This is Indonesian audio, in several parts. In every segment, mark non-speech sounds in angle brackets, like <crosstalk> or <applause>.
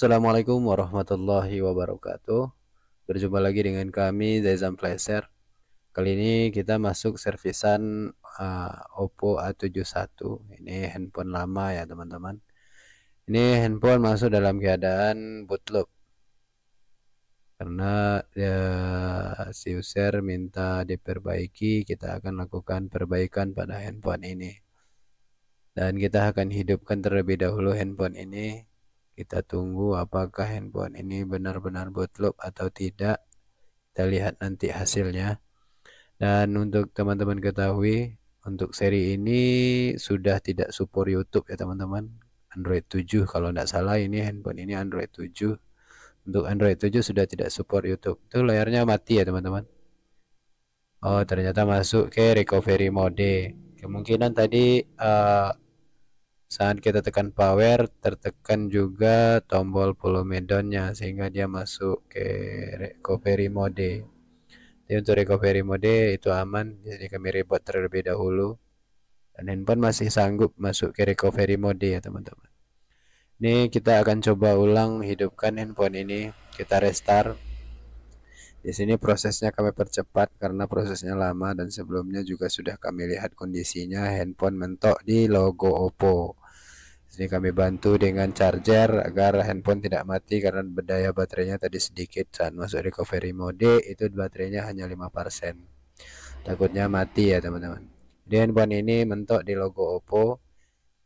Assalamualaikum warahmatullahi wabarakatuh. Berjumpa lagi dengan kami Zaizan Pleasure. Kali ini kita masuk servisan uh, Oppo A71. Ini handphone lama ya, teman-teman. Ini handphone masuk dalam keadaan bootloop. Karena ya, si user minta diperbaiki, kita akan lakukan perbaikan pada handphone ini. Dan kita akan hidupkan terlebih dahulu handphone ini kita tunggu apakah handphone ini benar-benar bootloop atau tidak. Kita lihat nanti hasilnya. Dan untuk teman-teman ketahui, untuk seri ini sudah tidak support YouTube ya teman-teman. Android 7 kalau tidak salah ini handphone ini Android 7. Untuk Android 7 sudah tidak support YouTube. Itu layarnya mati ya teman-teman. Oh ternyata masuk ke recovery mode. Kemungkinan tadi uh, saat kita tekan power tertekan juga tombol volumedonnya sehingga dia masuk ke recovery mode jadi untuk recovery mode itu aman jadi kami reboot terlebih dahulu dan handphone masih sanggup masuk ke recovery mode ya teman-teman ini kita akan coba ulang hidupkan handphone ini kita restart di sini prosesnya kami percepat karena prosesnya lama dan sebelumnya juga sudah kami lihat kondisinya handphone mentok di logo Oppo jadi kami bantu dengan charger agar handphone tidak mati karena berdaya baterainya tadi sedikit saat masuk recovery mode itu baterainya hanya 5%. Takutnya mati ya teman-teman. di handphone ini mentok di logo Oppo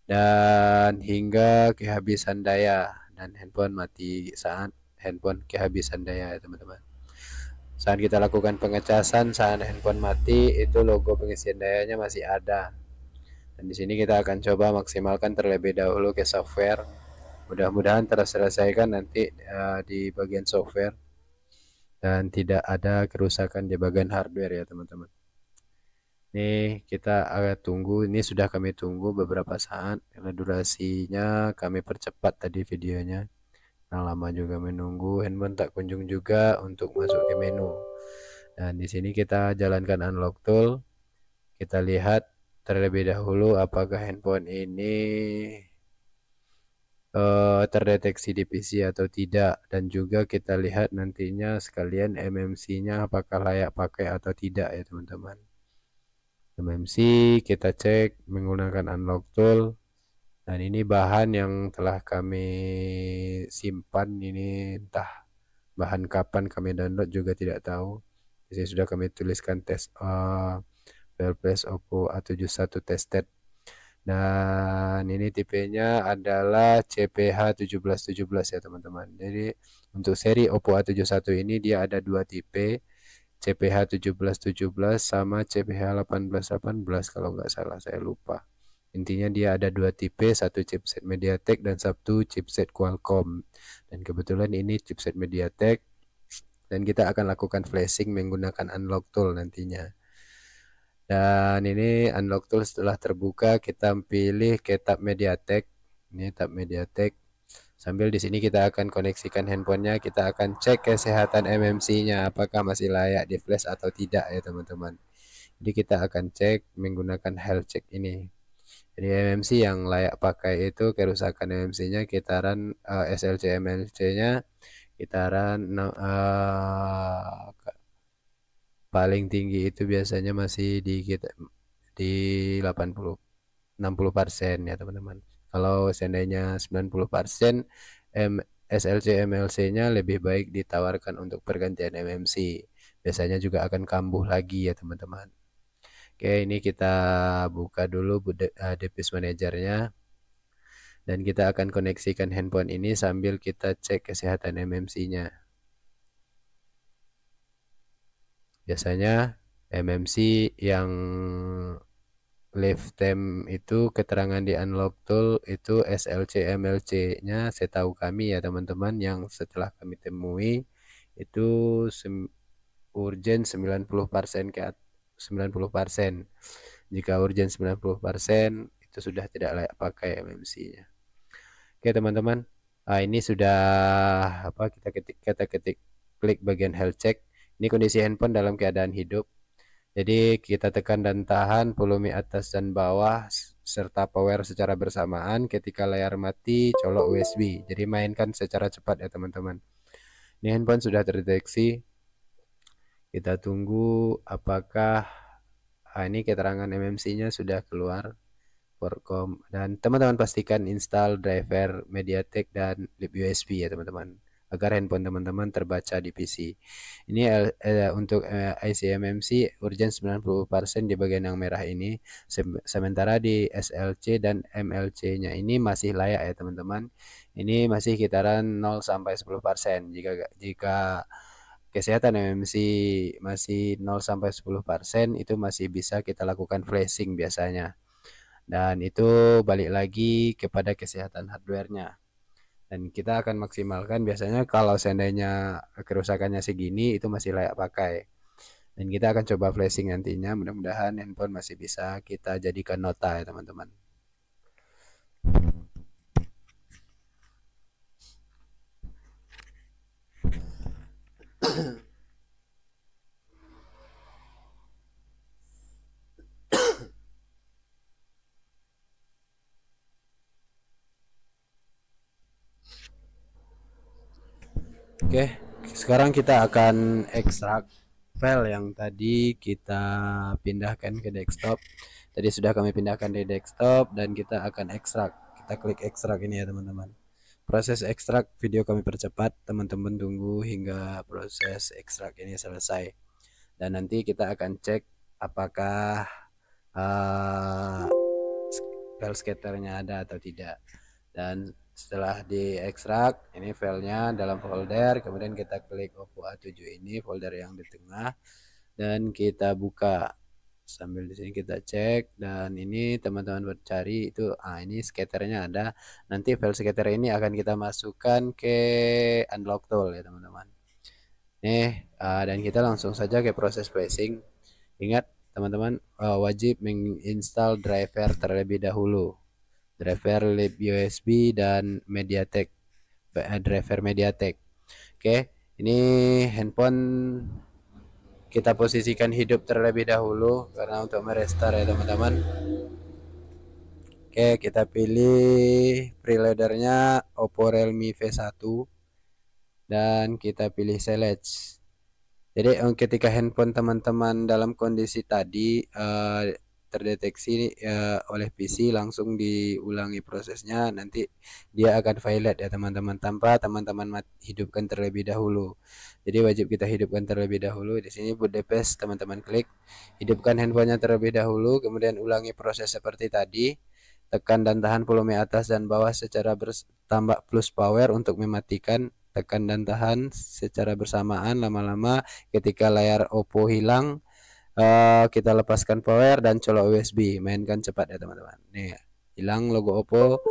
dan hingga kehabisan daya dan handphone mati saat handphone kehabisan daya ya teman-teman. Saat kita lakukan pengecasan saat handphone mati itu logo pengisian dayanya masih ada dan di sini kita akan coba maksimalkan terlebih dahulu ke software. Mudah-mudahan terselesaikan nanti uh, di bagian software dan tidak ada kerusakan di bagian hardware ya teman-teman. Nih kita agak eh, tunggu, ini sudah kami tunggu beberapa saat karena durasinya kami percepat tadi videonya. Nah, lama juga menunggu, handphone tak kunjung juga untuk masuk ke menu. Dan di sini kita jalankan unlock tool. Kita lihat Terlebih dahulu, apakah handphone ini uh, terdeteksi di PC atau tidak? Dan juga kita lihat nantinya sekalian MMC-nya apakah layak pakai atau tidak ya teman-teman. MMC kita cek menggunakan unlock tool. Dan ini bahan yang telah kami simpan ini entah bahan kapan kami download juga tidak tahu. Di sudah kami tuliskan tes uh, 12 Oppo A71 tested dan ini tipenya adalah CPH 1717 ya teman-teman jadi untuk seri Oppo A71 ini dia ada dua tipe CPH 1717 sama CPH 1818 kalau nggak salah saya lupa intinya dia ada dua tipe satu chipset MediaTek dan satu chipset Qualcomm dan kebetulan ini chipset MediaTek dan kita akan lakukan flashing menggunakan unlock tool nantinya dan ini unlock Tool setelah terbuka kita pilih ke tab Mediatek. Ini tab Mediatek. Sambil di sini kita akan koneksikan handphonenya, kita akan cek kesehatan MMC-nya apakah masih layak di flash atau tidak ya teman-teman. Jadi kita akan cek menggunakan health check ini. Jadi MMC yang layak pakai itu kerusakan MMC-nya kitaran uh, eh, SLC MMC-nya kitaran uh, paling tinggi itu biasanya masih di kita di 80 60% persen ya teman-teman. Kalau seandainya 90% persen, SLC MLC-nya lebih baik ditawarkan untuk pergantian MMC. Biasanya juga akan kambuh lagi ya teman-teman. Oke, ini kita buka dulu Depis eh, manajernya dan kita akan koneksikan handphone ini sambil kita cek kesehatan MMC-nya. Biasanya MMC yang live time itu keterangan di unlock tool itu SLC MLC-nya saya tahu kami ya teman-teman yang setelah kami temui itu urgen 90% ke 90%. persen Jika urgen 90% persen itu sudah tidak layak pakai MMC-nya. Oke teman-teman, nah, ini sudah apa kita ketik kata ketik klik bagian health check ini kondisi handphone dalam keadaan hidup. Jadi kita tekan dan tahan volume atas dan bawah serta power secara bersamaan ketika layar mati colok USB. Jadi mainkan secara cepat ya teman-teman. Ini handphone sudah terdeteksi. Kita tunggu apakah ah, ini keterangan MMC-nya sudah keluar. Forcom dan teman-teman pastikan install driver MediaTek dan libUSB USB ya teman-teman agar handphone teman-teman terbaca di PC. Ini eh, untuk IC MMC urgen 90% di bagian yang merah ini, sementara di SLC dan MLC-nya ini masih layak ya teman-teman. Ini masih kitaran 0 sampai 10% jika jika kesehatan MMC masih 0 sampai 10% itu masih bisa kita lakukan flashing biasanya. Dan itu balik lagi kepada kesehatan hardware-nya dan kita akan maksimalkan biasanya kalau seandainya kerusakannya segini itu masih layak pakai dan kita akan coba flashing nantinya mudah-mudahan handphone masih bisa kita jadikan nota ya teman-teman oke okay, sekarang kita akan ekstrak file yang tadi kita pindahkan ke desktop tadi sudah kami pindahkan di desktop dan kita akan ekstrak kita klik ekstrak ini ya teman-teman proses ekstrak video kami percepat teman-teman tunggu hingga proses ekstrak ini selesai dan nanti kita akan cek apakah uh, file scatternya ada atau tidak dan setelah di diekstrak ini filenya dalam folder kemudian kita klik Oppo A7 ini folder yang di tengah dan kita buka sambil di sini kita cek dan ini teman-teman bercari itu ah ini skaternya ada nanti file skater ini akan kita masukkan ke unlock tool ya teman-teman nih ah, dan kita langsung saja ke proses flashing ingat teman-teman ah, wajib menginstal driver terlebih dahulu driver lib USB dan MediaTek eh, driver MediaTek oke ini handphone kita posisikan hidup terlebih dahulu karena untuk merestar ya teman-teman oke kita pilih preloadernya Oppo Realme V1 dan kita pilih select jadi ketika handphone teman-teman dalam kondisi tadi uh, terdeteksi ya, oleh PC langsung diulangi prosesnya nanti dia akan violet ya teman-teman tanpa teman-teman hidupkan terlebih dahulu jadi wajib kita hidupkan terlebih dahulu di sini boot DPS teman-teman klik hidupkan handphonenya terlebih dahulu kemudian ulangi proses seperti tadi tekan dan tahan volume atas dan bawah secara bertambah plus power untuk mematikan tekan dan tahan secara bersamaan lama-lama ketika layar Oppo hilang Eh, kita lepaskan power dan colok USB mainkan cepat ya teman-teman nih hilang logo Oppo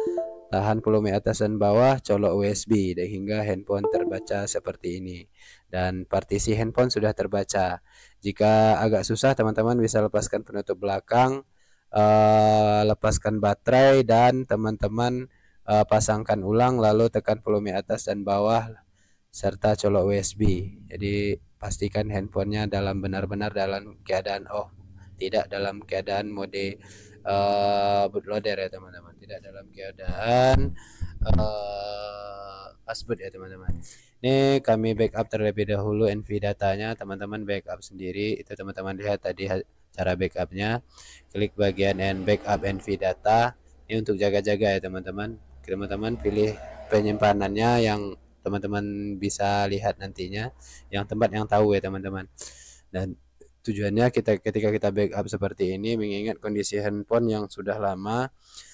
tahan volume atas dan bawah colok USB dan hingga handphone terbaca seperti ini dan partisi handphone sudah terbaca jika agak susah teman-teman bisa lepaskan penutup belakang uh, lepaskan baterai dan teman-teman uh, pasangkan ulang lalu tekan volume atas dan bawah serta colok USB. Jadi pastikan handphonenya dalam benar-benar dalam keadaan off, tidak dalam keadaan mode uh, eh, bootloader ya teman-teman, tidak dalam keadaan uh, eh, asbut ya teman-teman. Ini kami backup terlebih dahulu NV datanya, teman-teman backup sendiri. Itu teman-teman lihat tadi cara backupnya. Klik bagian N backup NV data. Ini untuk jaga-jaga ya teman-teman. Teman-teman pilih penyimpanannya yang teman-teman bisa lihat nantinya yang tempat yang tahu ya teman-teman dan tujuannya kita ketika kita backup seperti ini mengingat kondisi handphone yang sudah lama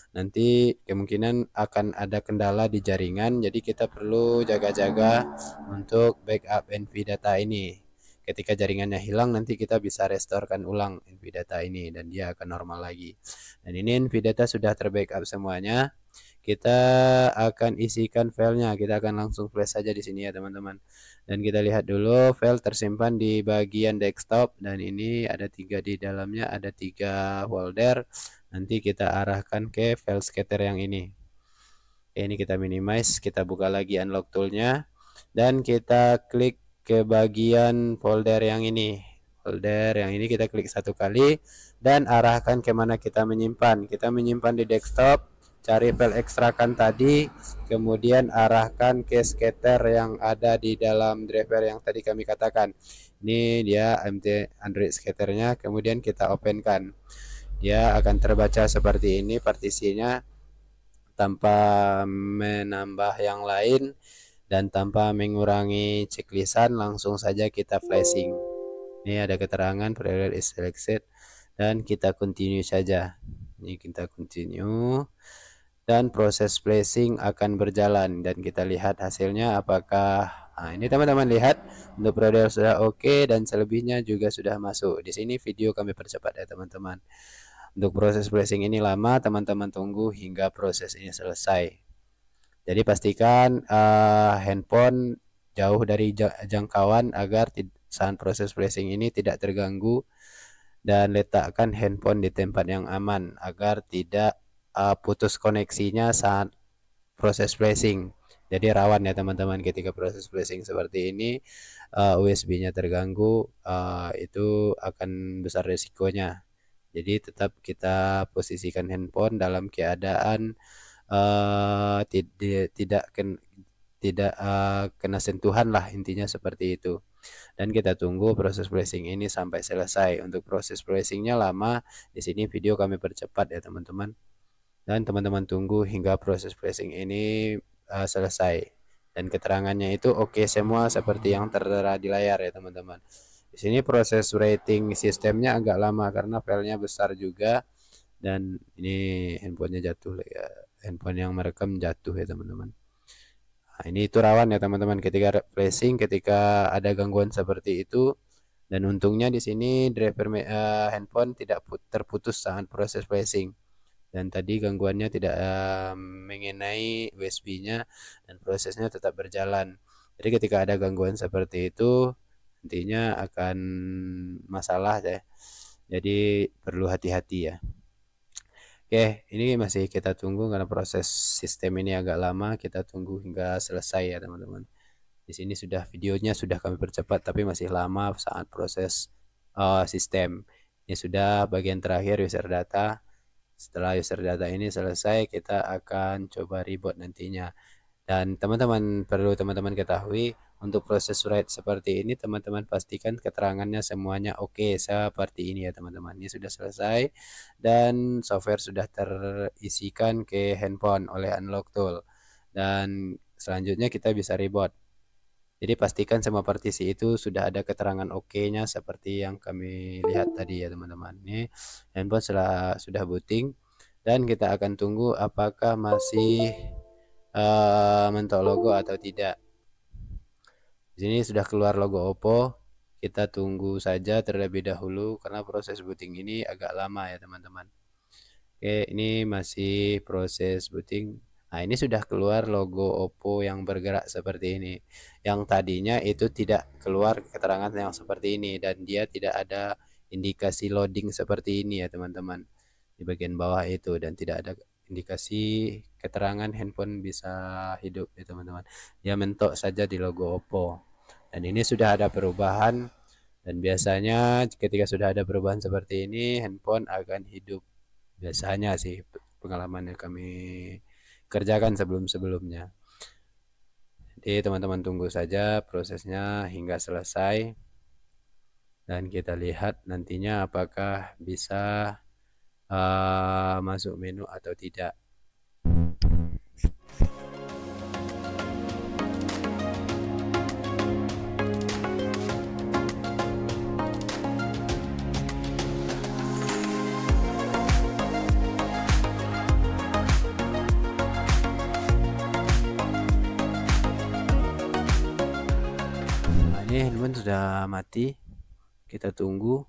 nanti kemungkinan akan ada kendala di jaringan jadi kita perlu jaga-jaga untuk backup NV data ini ketika jaringannya hilang nanti kita bisa restorekan ulang NV data ini dan dia akan normal lagi dan ini NV data sudah terbackup semuanya kita akan isikan filenya kita akan langsung flash saja di sini ya teman-teman dan kita lihat dulu file tersimpan di bagian desktop dan ini ada tiga di dalamnya ada tiga folder nanti kita arahkan ke file scatter yang ini ini kita minimize kita buka lagi unlock toolnya dan kita klik ke bagian folder yang ini folder yang ini kita klik satu kali dan arahkan kemana kita menyimpan kita menyimpan di desktop cari file ekstrakan tadi kemudian arahkan ke scatter yang ada di dalam driver yang tadi kami katakan ini dia MT Android scatternya kemudian kita openkan dia akan terbaca seperti ini partisinya tanpa menambah yang lain dan tanpa mengurangi ceklisan langsung saja kita flashing ini ada keterangan prior is selected dan kita continue saja ini kita continue dan proses placing akan berjalan dan kita lihat hasilnya apakah nah, ini teman-teman lihat untuk periode sudah oke okay, dan selebihnya juga sudah masuk di sini video kami percepat ya teman-teman untuk proses placing ini lama teman-teman tunggu hingga proses ini selesai jadi pastikan uh, handphone jauh dari jangkauan agar saat proses placing ini tidak terganggu dan letakkan handphone di tempat yang aman agar tidak uh, putus koneksinya saat proses flashing. Jadi rawan ya teman-teman ketika proses flashing seperti ini uh, eh, USB-nya terganggu uh, itu akan besar resikonya. Jadi tetap kita posisikan handphone dalam keadaan uh, tidak tidak ken, tidak uh, kena sentuhan lah intinya seperti itu. Dan kita tunggu proses flashing ini sampai selesai. Untuk proses flashingnya lama. Di sini video kami percepat ya teman-teman dan teman-teman tunggu hingga proses pressing ini uh, selesai dan keterangannya itu oke okay semua seperti yang tertera di layar ya teman-teman di sini proses rating sistemnya agak lama karena filenya besar juga dan ini handphonenya jatuh ya handphone yang merekam jatuh ya teman-teman nah, ini itu rawan ya teman-teman ketika pressing ketika ada gangguan seperti itu dan untungnya di sini driver uh, handphone tidak terputus saat proses pressing dan tadi gangguannya tidak uh, mengenai USB-nya dan prosesnya tetap berjalan. Jadi ketika ada gangguan seperti itu nantinya akan masalah ya. Jadi perlu hati-hati ya. Oke, ini masih kita tunggu karena proses sistem ini agak lama, kita tunggu hingga selesai ya teman-teman. Di sini sudah videonya sudah kami percepat tapi masih lama saat proses uh, sistem. Ini sudah bagian terakhir user data setelah user data ini selesai kita akan coba reboot nantinya dan teman-teman perlu teman-teman ketahui untuk proses write seperti ini teman-teman pastikan keterangannya semuanya oke okay, seperti ini ya teman-teman ini sudah selesai dan software sudah terisikan ke handphone oleh unlock tool dan selanjutnya kita bisa reboot jadi pastikan semua partisi itu sudah ada keterangan oke-nya okay seperti yang kami lihat tadi ya teman-teman. Ini handphone sudah sudah booting dan kita akan tunggu apakah masih uh, mentok logo atau tidak. Di sini sudah keluar logo Oppo. Kita tunggu saja terlebih dahulu karena proses booting ini agak lama ya teman-teman. Oke, ini masih proses booting. Nah, ini sudah keluar logo Oppo yang bergerak seperti ini. Yang tadinya itu tidak keluar keterangan yang seperti ini dan dia tidak ada indikasi loading seperti ini ya, teman-teman. Di bagian bawah itu dan tidak ada indikasi keterangan handphone bisa hidup ya, teman-teman. Dia mentok saja di logo Oppo. Dan ini sudah ada perubahan dan biasanya ketika sudah ada perubahan seperti ini handphone akan hidup. Biasanya sih pengalaman yang kami kerjakan sebelum-sebelumnya. Jadi teman-teman tunggu saja prosesnya hingga selesai dan kita lihat nantinya apakah bisa uh, masuk menu atau tidak. Handphone sudah mati. Kita tunggu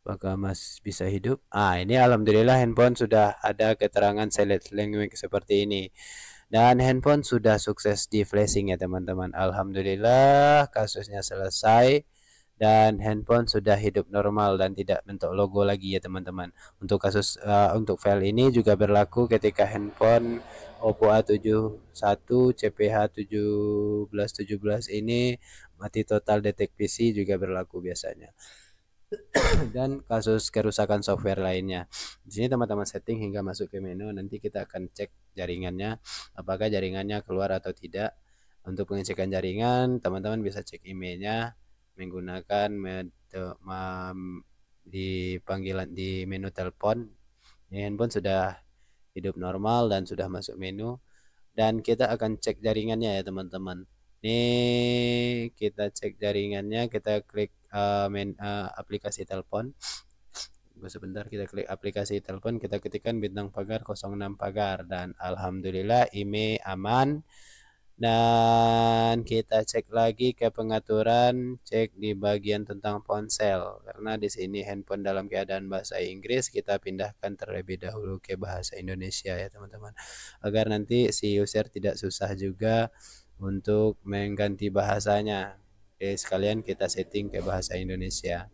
apakah mas bisa hidup. Ah, ini alhamdulillah handphone sudah ada keterangan select language seperti ini. Dan handphone sudah sukses di flashing ya teman-teman. Alhamdulillah kasusnya selesai dan handphone sudah hidup normal dan tidak bentuk logo lagi ya teman-teman. Untuk kasus uh, untuk file ini juga berlaku ketika handphone Oppo A71 CPH 1717 ini mati total detek PC juga berlaku biasanya <clears throat> dan kasus kerusakan software lainnya. Di sini teman-teman setting hingga masuk ke menu nanti kita akan cek jaringannya apakah jaringannya keluar atau tidak. Untuk pengecekan jaringan, teman-teman bisa cek emailnya menggunakan di panggilan di menu telepon. Ini handphone sudah hidup normal dan sudah masuk menu dan kita akan cek jaringannya ya teman-teman ini kita cek jaringannya kita klik uh, main uh, aplikasi telepon Tunggu sebentar kita klik aplikasi telepon kita ketikkan bintang pagar 06 pagar dan alhamdulillah ini aman dan kita cek lagi ke pengaturan cek di bagian tentang ponsel karena di sini handphone dalam keadaan bahasa Inggris kita pindahkan terlebih dahulu ke bahasa Indonesia ya teman-teman agar nanti si user tidak susah juga untuk mengganti bahasanya. Oke, eh, sekalian kita setting ke bahasa Indonesia.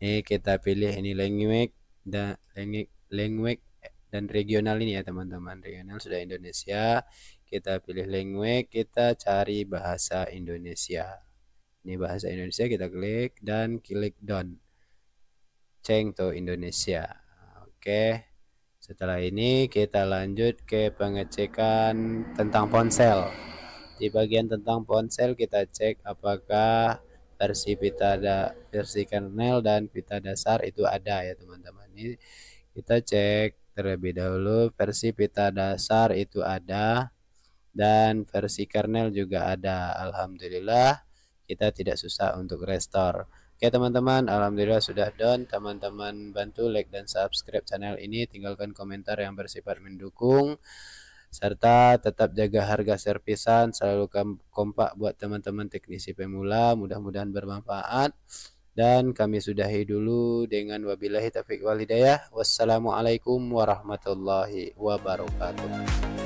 Ini eh, kita pilih ini language dan language language dan regional ini ya teman-teman. Regional sudah Indonesia. Kita pilih language, kita cari bahasa Indonesia. Ini bahasa Indonesia kita klik dan klik done. Ceng to Indonesia. Oke. Okay. Setelah ini kita lanjut ke pengecekan tentang ponsel. Di bagian tentang ponsel kita cek apakah versi pita da, versi kernel dan pita dasar itu ada ya teman-teman. Ini kita cek terlebih dahulu versi pita dasar itu ada dan versi kernel juga ada. Alhamdulillah kita tidak susah untuk restore. Oke teman-teman, alhamdulillah sudah done. Teman-teman bantu like dan subscribe channel ini, tinggalkan komentar yang bersifat mendukung serta tetap jaga harga servisan selalu kompak buat teman-teman teknisi pemula mudah-mudahan bermanfaat dan kami sudahi dulu dengan wabilahi taufik walhidayah wassalamualaikum warahmatullahi wabarakatuh